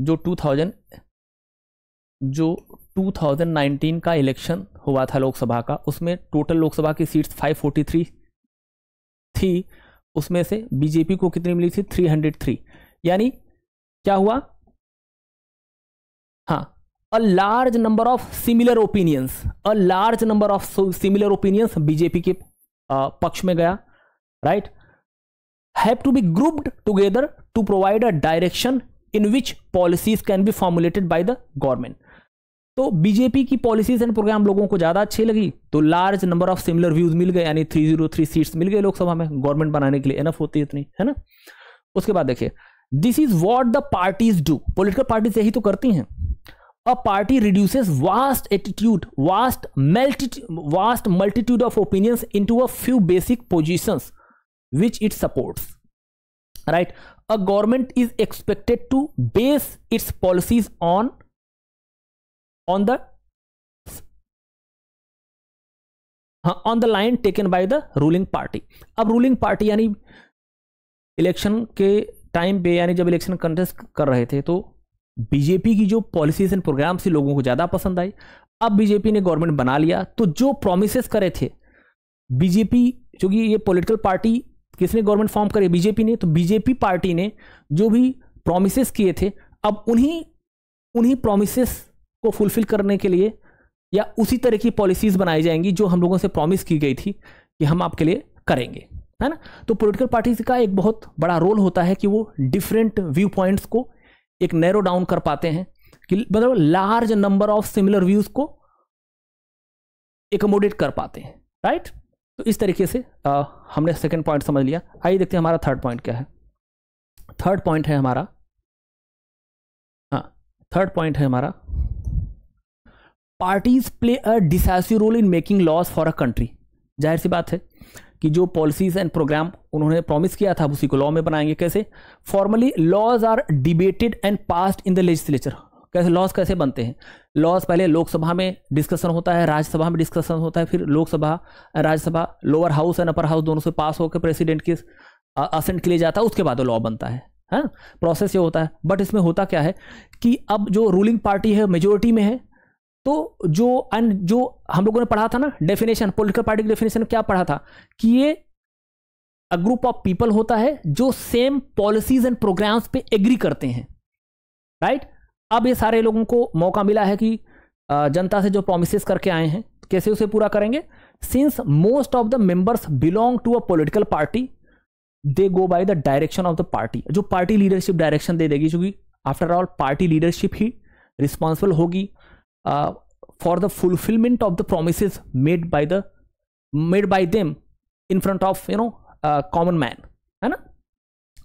जो 2000 जो 2019 का इलेक्शन हुआ था लोकसभा का उसमें टोटल लोकसभा की सीट्स 543 थी उसमें से बीजेपी को कितनी मिली थी 303 यानी क्या हुआ हाँ a large number of similar opinions a large number of similar opinions BJP के पक्ष में गया right have to be grouped together to provide a direction in which policies can be formulated by the government तो BJP की policies and programme लोगों को ज्यादा अच्छी लगी तो large number of similar views मिल गए यानी 303 सीट्स मिल गए लोकसभा में गवर्नमेंट बनाने के लिए एनफ होती है इतनी है ना उसके बाद देखिए this is what the parties do political parties यही तो करती हैं a party reduces vast attitude vast melty vast multitude of opinions in to a few basic position which it supports right a government is expected to base it's policies on on the on the line taken by the ruling party अब ruling party यानी election के time पे यानी जब election contest कर रहे थे तो बीजेपी की जो पॉलिसीज एंड प्रोग्राम से लोगों को ज़्यादा पसंद आई अब बीजेपी ने गवर्नमेंट बना लिया तो जो प्रोमिस करे थे बीजेपी चूंकि ये पॉलिटिकल पार्टी किसने गवर्नमेंट फॉर्म करी बीजेपी ने तो बीजेपी पार्टी ने जो भी प्रोमिस किए थे अब उन्हीं उन्हीं प्रोमिस को फुलफिल करने के लिए या उसी तरह की पॉलिसीज बनाई जाएंगी जो हम लोगों से प्रॉमिस की गई थी कि हम आपके लिए करेंगे है ना तो पॉलिटिकल पार्टीज का एक बहुत बड़ा रोल होता है कि वो डिफरेंट व्यू पॉइंट्स को एक नैरो डाउन कर पाते हैं कि मतलब large number of similar views को एकोमोडेट कर पाते हैं राइट तो इस तरीके से आ, हमने सेकेंड पॉइंट समझ लिया आइए देखते हैं हमारा थर्ड पॉइंट क्या है थर्ड पॉइंट है हमारा थर्ड हाँ, पॉइंट है हमारा parties play a decisive role in making laws for a country जाहिर सी बात है कि जो पॉलिसीज एंड प्रोग्राम उन्होंने प्रॉमिस किया था उसी को लॉ में बनाएंगे कैसे formally laws are debated and passed in the legislature कैसे लॉज कैसे बनते हैं लॉज पहले लोकसभा में डिस्कशन होता है राज्यसभा में डिस्कशन होता है फिर Lok Sabha Rajya Sabha lower house and upper house दोनों से पास होकर प्रेसिडेंट के असेंट के लिए जाता है उसके बाद वो लॉ बनता है है हाँ? प्रोसेस ये होता है बट इसमें होता क्या है कि अब जो रूलिंग पार्टी है मेजोरिटी में है तो जो अन जो हम लोगों ने पढ़ा था ना डेफिनेशन पॉलिटिकल पार्टी की डेफिनेशन क्या पढ़ा था कि ये अ ग्रुप ऑफ पीपल होता है जो सेम पॉलिसीज एंड प्रोग्राम्स पे एग्री करते हैं राइट अब ये सारे लोगों को मौका मिला है कि जनता से जो प्रोमिस करके आए हैं कैसे उसे पूरा करेंगे since most of the members belong to a political party they go by the direction of the party जो पार्टी लीडरशिप डायरेक्शन दे देगी चूंकि आफ्टर ऑल पार्टी लीडरशिप ही रिस्पॉन्सिबल होगी for uh, for the fulfillment of the promises made by the made by them in front of you know common uh, man है ना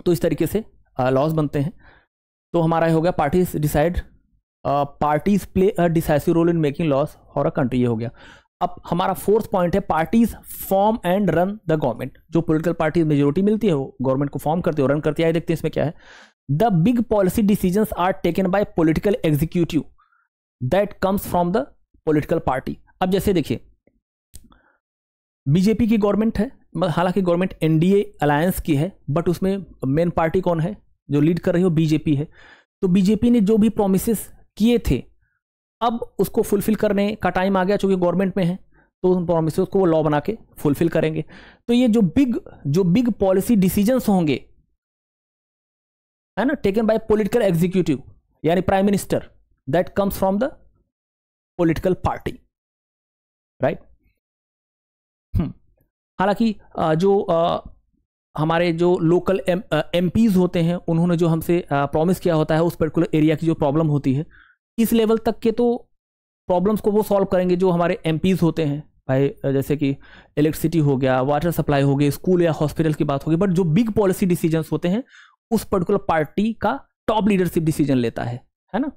तो इस तरीके से लॉज uh, बनते हैं तो हमारा ये हो गया parties decide parties play a decisive role in making laws for a country ये हो गया अब हमारा फोर्थ पॉइंट है parties form and run the government जो पोलिटिकल पार्टीज मेजोरिटी मिलती है वो गवर्नमेंट को फॉर्म करती है रन करती है देखते हैं इसमें क्या है the big policy decision are taken by political executive that comes from the political party अब जैसे देखिए बीजेपी की गवर्नमेंट है हालांकि गवर्नमेंट एनडीए अलायंस की है बट उसमें मेन पार्टी कौन है जो लीड कर रही हो बीजेपी है तो बीजेपी ने जो भी प्रोमिस किए थे अब उसको फुलफिल करने का टाइम आ गया चूंकि गवर्नमेंट में है तो उन प्रोमिस को वो लॉ बना के फुलफिल करेंगे तो ये जो बिग जो बिग पॉलिसी डिसीजंस होंगे है ना टेकन बाय पोलिटिकल एग्जीक्यूटिव यानी prime minister that comes from the political party right right? Hmm. हालांकि जो हमारे जो लोकल एम एम होते हैं उन्होंने जो हमसे प्रॉमिस किया होता है उस पर्टिकुलर एरिया की जो प्रॉब्लम होती है इस लेवल तक के तो प्रॉब्लम्स को वो सॉल्व करेंगे जो हमारे एम होते हैं भाई जैसे कि इलेक्ट्रिसिटी हो गया वाटर सप्लाई हो गई स्कूल या हॉस्पिटल की बात होगी बट जो बिग पॉलिसी डिसीजन होते हैं उस पर्टिकुलर पार्टी का टॉप लीडरशिप डिसीजन लेता है है ना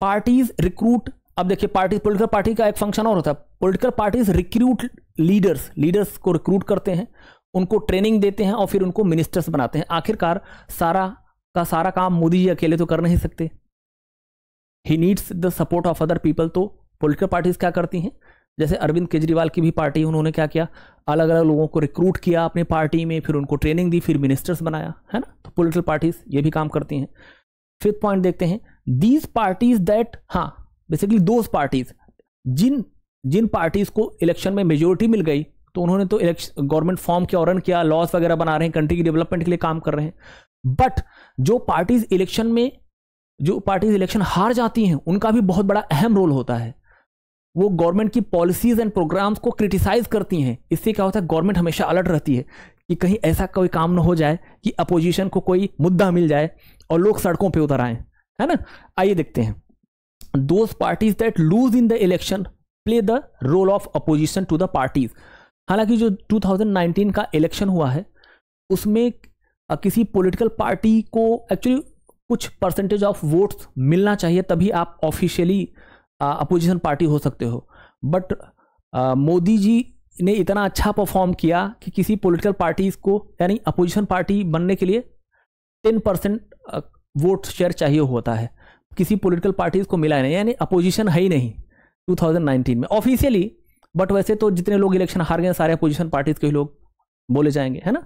पार्टीज रिक्रूट अब देखिए पार्टी पोलिटिकल पार्टी का एक फंक्शन और होता है political parties recruit leaders leaders को रिक्रूट करते हैं उनको ट्रेनिंग देते हैं और फिर उनको मिनिस्टर्स बनाते हैं आखिरकार सारा का सारा काम मोदी जी अकेले तो कर नहीं सकते ही needs the support of other people तो पोलिटिकल पार्टीज क्या करती हैं जैसे अरविंद केजरीवाल की भी पार्टी उन्होंने क्या किया अलग अलग लोगों को रिक्रूट किया अपनी पार्टी में फिर उनको ट्रेनिंग दी फिर मिनिस्टर्स बनाया है ना तो पोलिटिकल पार्टीज ये भी काम करती हैं फिफ्थ पॉइंट देखते हैं दीज पार्टीज दैट हाँ बेसिकली दोज पार्टीज जिन जिन पार्टीज को इलेक्शन में मेजोरिटी मिल गई तो उन्होंने तो इलेक्शन गवर्नमेंट फॉर्म किया और किया लॉस वगैरह बना रहे हैं कंट्री की डेवलपमेंट के लिए काम कर रहे हैं बट जो पार्टीज इलेक्शन में जो पार्टीज इलेक्शन हार जाती हैं उनका भी बहुत बड़ा अहम रोल होता है वो गवर्नमेंट की पॉलिसीज एंड प्रोग्राम्स को क्रिटिसाइज करती हैं इससे क्या होता है गवर्नमेंट हमेशा अलर्ट रहती है कि कहीं ऐसा कोई काम ना हो जाए कि अपोजिशन को कोई मुद्दा मिल जाए और लोग सड़कों पर उतर आएं है ना आइए देखते हैं those parties that lose in the election play the role of opposition to the parties हालांकि जो 2019 का इलेक्शन हुआ है उसमें किसी पॉलिटिकल पार्टी को एक्चुअली कुछ परसेंटेज ऑफ वोट्स मिलना चाहिए तभी आप ऑफिशियली अपोजिशन पार्टी हो सकते हो बट मोदी जी ने इतना अच्छा परफॉर्म किया कि किसी पॉलिटिकल पार्टीज को यानी अपोजिशन पार्टी बनने के लिए टेन परसेंट वोट शेयर चाहिए होता है किसी पॉलिटिकल पार्टीज को मिला नहीं यानी अपोजिशन है ही नहीं 2019 में ऑफिशियली बट वैसे तो जितने लोग इलेक्शन हार गए सारे अपोजिशन पार्टीज के लोग बोले जाएंगे है ना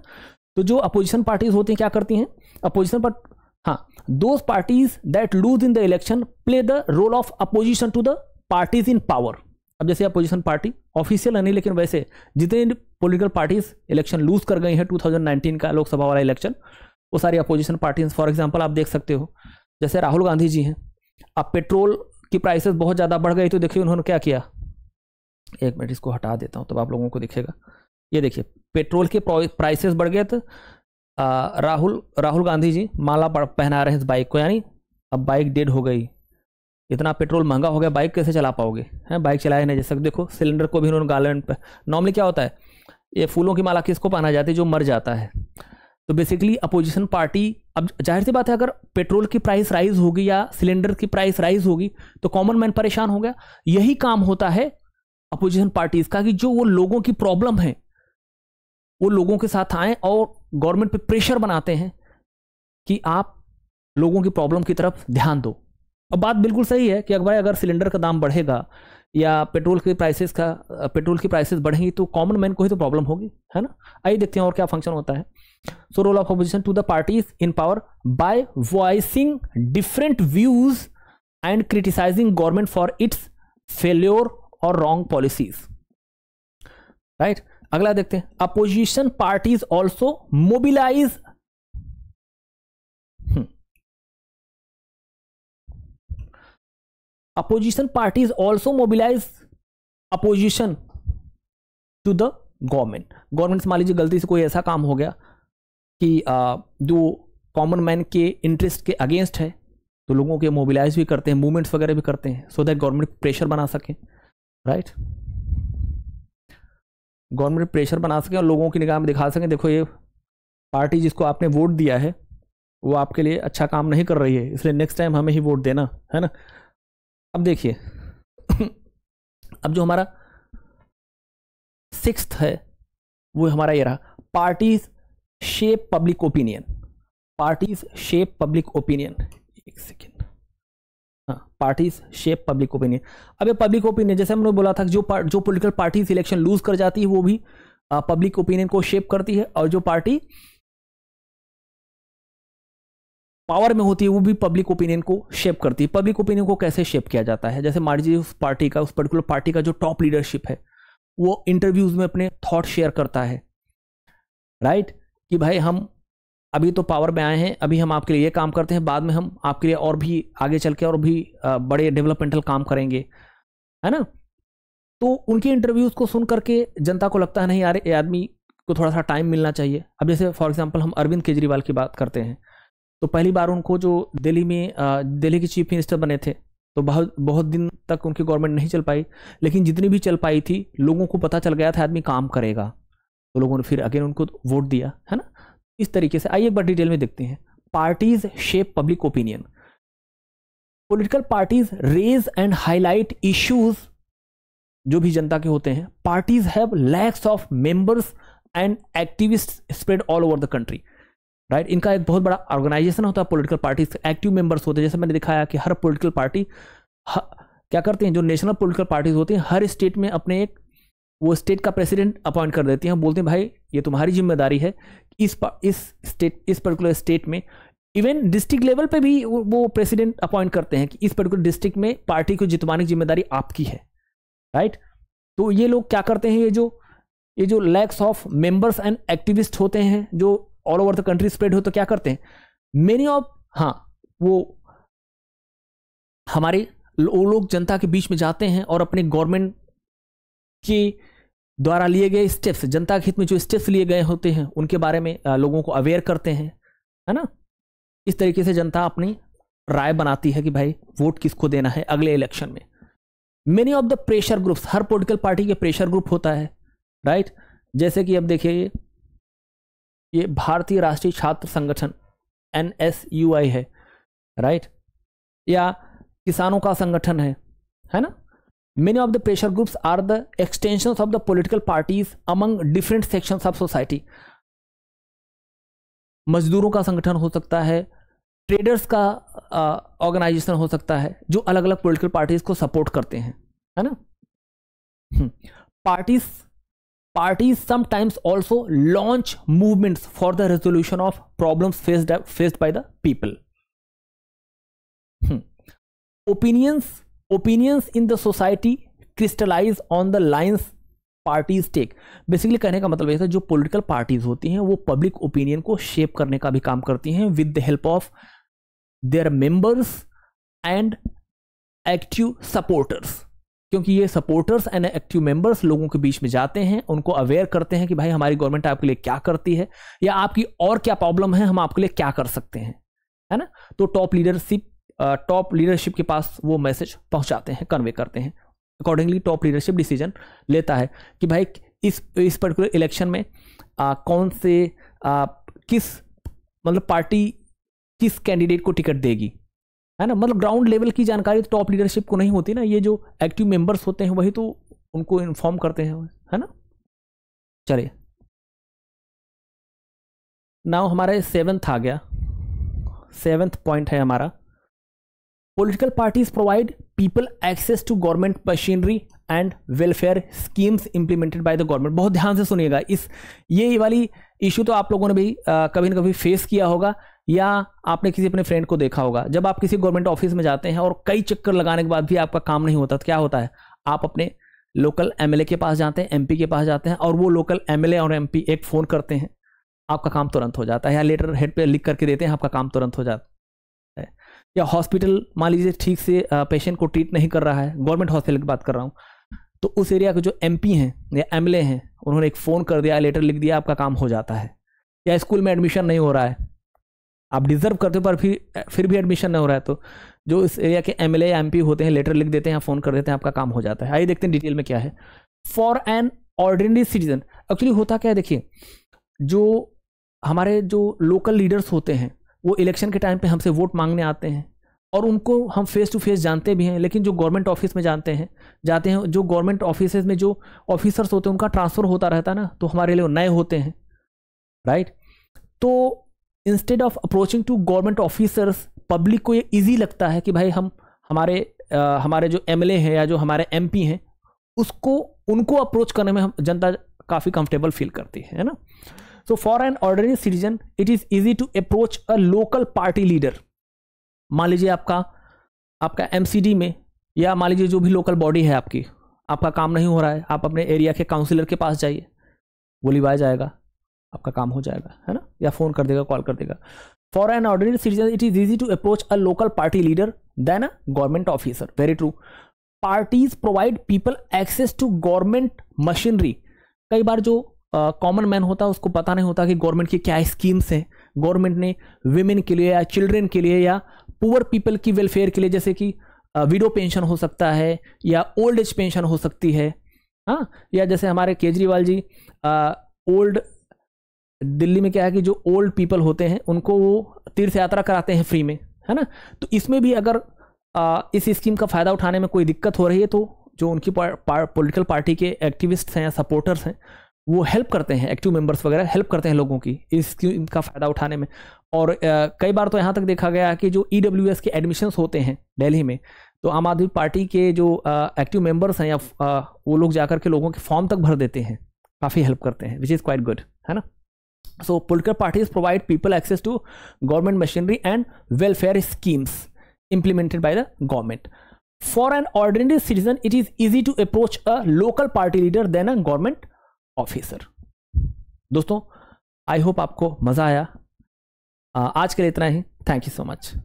तो जो अपोजिशन पार्टीज होती हैं क्या करती हैं अपोजिशन पर हाँ those parties that lose in the election play the role of opposition to the parties in power अब जैसे अपोजिशन पार्टी ऑफिशियल नहीं लेकिन वैसे जितने पॉलिटिकल पार्टीज इलेक्शन लूज कर गई हैं 2019 का लोकसभा वाला इलेक्शन वो सारी अपोजिशन पार्टी फॉर एग्जाम्पल आप देख सकते हो जैसे राहुल गांधी जी हैं अब पेट्रोल की प्राइसेस बहुत ज़्यादा बढ़ गई तो देखिए उन्होंने क्या किया एक मिनट इसको हटा देता हूँ तब तो आप लोगों को दिखेगा ये देखिए पेट्रोल के प्राइसेस बढ़ गए तो राहुल राहुल गांधी जी माला पहना रहे हैं इस बाइक को यानी अब बाइक डेड हो गई इतना पेट्रोल महंगा हो गया बाइक कैसे चला पाओगे हैं बाइक चलाए नहीं जैसे देखो सिलेंडर को भी उन्होंने गार्लेंट पर नॉर्मली क्या होता है ये फूलों की माला किसको पहना जाती है जो मर जाता है तो बेसिकली अपोजिशन पार्टी अब जाहिर सी बात है अगर पेट्रोल की प्राइस राइज होगी या सिलेंडर की प्राइस राइज होगी तो कॉमन मैन परेशान हो गया यही काम होता है अपोजिशन पार्टीज का कि जो वो लोगों की प्रॉब्लम है वो लोगों के साथ आए और गवर्नमेंट पे प्रेशर बनाते हैं कि आप लोगों की प्रॉब्लम की तरफ ध्यान दो अब बात बिल्कुल सही है कि अगर अगर सिलेंडर का दाम बढ़ेगा या पेट्रोल की प्राइसेस का पेट्रोल की प्राइसेस बढ़ेंगी तो कॉमन मैन को ही तो प्रॉब्लम होगी है ना आइए देखते हैं और क्या फंक्शन होता है so role of opposition to the parties in power by voicing different views and criticizing government for its failure or wrong policies right अगला देखते हैं opposition parties also mobilise opposition parties also mobilise opposition to the government government से मान लीजिए गलती से कोई ऐसा काम हो गया कि जो कॉमन मैन के इंटरेस्ट के अगेंस्ट है तो लोगों के मोबिलाइज भी करते हैं मूवमेंट्स वगैरह भी करते हैं सो दैट गवर्नमेंट प्रेशर बना सके राइट गवर्नमेंट प्रेशर बना सके और लोगों की निगाह में दिखा सकें देखो ये पार्टी जिसको आपने वोट दिया है वो आपके लिए अच्छा काम नहीं कर रही है इसलिए नेक्स्ट टाइम हमें ही वोट देना है ना अब देखिए [coughs] अब जो हमारा सिक्स्थ है वो हमारा ये रहा parties shape public opinion parties shape public opinion एक second parties shape public opinion अब ये पब्लिक ओपिनियन जैसे हमने बोला था जो जो पोलिटिकल पार्टीज इलेक्शन लूज कर जाती है वो भी पब्लिक ओपिनियन को शेप करती है और जो पार्टी पावर में होती है वो भी पब्लिक ओपिनियन को शेप करती है पब्लिक ओपिनियन को कैसे शेप किया जाता है जैसे मान लीजिए उस पार्टी का उस पर्टिकुलर पार्टी का जो टॉप लीडरशिप है वो इंटरव्यूज में अपने थॉट शेयर करता है राइट कि भाई हम अभी तो पावर में आए हैं अभी हम आपके लिए ये काम करते हैं बाद में हम आपके लिए और भी आगे चल के और भी बड़े डेवलपमेंटल काम करेंगे है ना तो उनके इंटरव्यूज़ को सुन करके जनता को लगता है नहीं यार ये आदमी को थोड़ा सा टाइम मिलना चाहिए अब जैसे फॉर एग्जाम्पल हम अरविंद केजरीवाल की बात करते हैं तो पहली बार उनको जो दिल्ली में दिल्ली के चीफ मिनिस्टर बने थे तो बहुत बहुत दिन तक उनकी गवर्नमेंट नहीं चल पाई लेकिन जितनी भी चल पाई थी लोगों को पता चल गया था आदमी काम करेगा तो लोगों ने फिर अगेन उनको वोट दिया है ना इस तरीके से आइए एक बार डिटेल में देखते हैं parties shape public opinion political parties raise and highlight issues जो भी जनता के होते हैं parties have lakhs of members and activist spread all over the country right इनका एक बहुत बड़ा ऑर्गेनाइजेशन होता है पॉलिटिकल पार्टीज एक्टिव मेंबर्स होते हैं जैसे मैंने दिखाया कि हर पॉलिटिकल पार्टी क्या करते हैं जो नेशनल पॉलिटिकल पार्टीज होती हैं हर स्टेट में अपने एक वो स्टेट का प्रेसिडेंट अपॉइंट कर देती हैं बोलते हैं भाई ये तुम्हारी जिम्मेदारी है इस इस स्टेट इस पर्टिकुलर स्टेट में इवन डिस्ट्रिक्ट लेवल पे भी वो प्रेसिडेंट अपॉइंट करते हैं कि इस पर्टिकुलर डिस्ट्रिक्ट में पार्टी को जितवाने की जिम्मेदारी आपकी है राइट तो ये लोग क्या करते हैं ये जो ये जो lakhs of members and activist होते हैं जो all over the country spread हो तो क्या करते हैं मेनी ऑफ हाँ वो हमारे वो लोग जनता के बीच में जाते हैं और अपने गवर्नमेंट की द्वारा लिए गए स्टेप्स जनता के हित में जो स्टेप्स लिए गए होते हैं उनके बारे में लोगों को अवेयर करते हैं है ना इस तरीके से जनता अपनी राय बनाती है कि भाई वोट किसको देना है अगले इलेक्शन में many of the pressure groups हर पोलिटिकल पार्टी के प्रेशर ग्रुप होता है राइट जैसे कि अब देखिए ये भारतीय राष्ट्रीय छात्र संगठन एन है राइट या किसानों का संगठन है है ना many of the pressure groups are the extensions of the political parties among different sections of society मजदूरों का संगठन हो सकता है ट्रेडर्स का ऑर्गेनाइजेशन हो सकता है जो अलग अलग पोलिटिकल पार्टीज को सपोर्ट करते हैं है ना parties parties sometimes also launch movements for the resolution of problem faced faced by the people opinions opinions in the society crystallise on the lines parties take basically कहने का मतलब ये जो पोलिटिकल पार्टीज होती हैं वो पब्लिक ओपिनियन को shape करने का भी काम करती हैं with the help of their members and active supporters क्योंकि ये सपोर्टर्स एंड एक्टिव मेंबर्स लोगों के बीच में जाते हैं उनको अवेयर करते हैं कि भाई हमारी गवर्नमेंट आपके लिए क्या करती है या आपकी और क्या प्रॉब्लम है हम आपके लिए क्या कर सकते हैं है ना तो टॉप लीडरशिप टॉप लीडरशिप के पास वो मैसेज पहुंचाते हैं कन्वे करते हैं अकॉर्डिंगली टॉप लीडरशिप डिसीजन लेता है कि भाई इस इस पर्टिकुलर इलेक्शन में आ, कौन से आ, किस मतलब पार्टी किस कैंडिडेट को टिकट देगी है ना मतलब ग्राउंड लेवल की जानकारी तो टॉप लीडरशिप को नहीं होती ना ये जो एक्टिव मेंबर्स होते हैं वही तो उनको इन्फॉर्म करते हैं है ना चलिए नाउ हमारे सेवन्थ आ गया सेवन्थ पॉइंट है हमारा political parties provide people access to government machinery and welfare schemes implemented by the government बहुत ध्यान से सुनिएगा इस ये वाली इशू तो आप लोगों ने भी आ, कभी ना कभी फेस किया होगा या आपने किसी अपने फ्रेंड को देखा होगा जब आप किसी गवर्नमेंट ऑफिस में जाते हैं और कई चक्कर लगाने के बाद भी आपका काम नहीं होता तो क्या होता है आप अपने लोकल एमएलए के पास जाते हैं एमपी के पास जाते हैं और वो लोकल एमएलए और एमपी एक फ़ोन करते हैं आपका काम तुरंत हो जाता है या लेटर हेड पे लिख करके देते हैं आपका काम तुरंत हो जाता है या हॉस्पिटल मान लीजिए ठीक से पेशेंट को ट्रीट नहीं कर रहा है गवर्नमेंट हॉस्पिटल की बात कर रहा हूँ तो उस एरिया के जो एम हैं या एम हैं उन्होंने एक फ़ोन कर दिया लेटर लिख दिया आपका काम हो जाता है या स्कूल में एडमिशन नहीं हो रहा है आप डिज़र्व करते हो पर फिर फिर भी एडमिशन नहीं हो रहा है तो जो इस एरिया के एम एल एम पी होते हैं लेटर लिख देते हैं फ़ोन कर देते हैं आपका काम हो जाता है आइए देखते हैं डिटेल में क्या है for an ordinary citizen actually होता क्या है देखिए जो हमारे जो लोकल लीडर्स होते हैं वो इलेक्शन के टाइम पे हमसे वोट मांगने आते हैं और उनको हम फेस टू फेस जानते भी हैं लेकिन जो गवर्नमेंट ऑफिस में जानते हैं जाते हैं जो गवर्नमेंट ऑफिस में जो ऑफिसर्स होते हैं उनका ट्रांसफ़र होता रहता है ना तो हमारे लिए नए होते हैं राइट तो instead of approaching to government officers public को ये ईजी लगता है कि भाई हम हमारे आ, हमारे जो एम हैं या जो हमारे एम हैं उसको उनको अप्रोच करने में हम जनता काफ़ी कंफर्टेबल फील करती है ना so for an ordinary citizen it is easy to approach a local party leader मान लीजिए आपका आपका एमसीडी में या मान लीजिए जो भी लोकल बॉडी है आपकी आपका काम नहीं हो रहा है आप अपने एरिया के काउंसिलर के पास जाइए वो लिवाया जाएगा आपका काम हो जाएगा है ना या फ़ोन कर देगा कॉल कर देगा for an ordinary citizen it is easy to approach a local party leader then a government officer very true parties provide people access to government machinery कई बार जो कॉमन मैन होता है उसको पता नहीं होता कि गवर्नमेंट की क्या स्कीम्स हैं गवर्नमेंट ने वीमेन के लिए या चिल्ड्रेन के लिए या पुअर पीपल की वेलफेयर के लिए जैसे कि विडो पेंशन हो सकता है या ओल्ड एज पेंशन हो सकती है हाँ या जैसे हमारे केजरीवाल जी ओल्ड दिल्ली में क्या है कि जो ओल्ड पीपल होते हैं उनको वो तीर्थ यात्रा कराते हैं फ्री में है ना तो इसमें भी अगर आ, इस स्कीम का फ़ायदा उठाने में कोई दिक्कत हो रही है तो जो उनकी पॉलिटिकल पार्टी के एक्टिविस्ट्स हैं या सपोर्टर्स हैं वो हेल्प करते हैं एक्टिव मेंबर्स वगैरह हेल्प करते हैं लोगों की इस स्कीम का फ़ायदा उठाने में और कई बार तो यहाँ तक देखा गया कि जो ई e के एडमिशन्स होते हैं दिल्ली में तो आम आदमी पार्टी के जो एक्टिव मेंबर्स हैं या वो लोग जाकर के लोगों के फॉर्म तक भर देते हैं काफ़ी हेल्प करते हैं विच इज़ क्वाइट गुड है ना so political parties provide people access to government machinery and welfare schemes implemented by the government for an ordinary citizen it is easy to approach a local party leader then a government officer दोस्तों I hope आपको मज़ा आया आज के लिए इतना ही thank you so much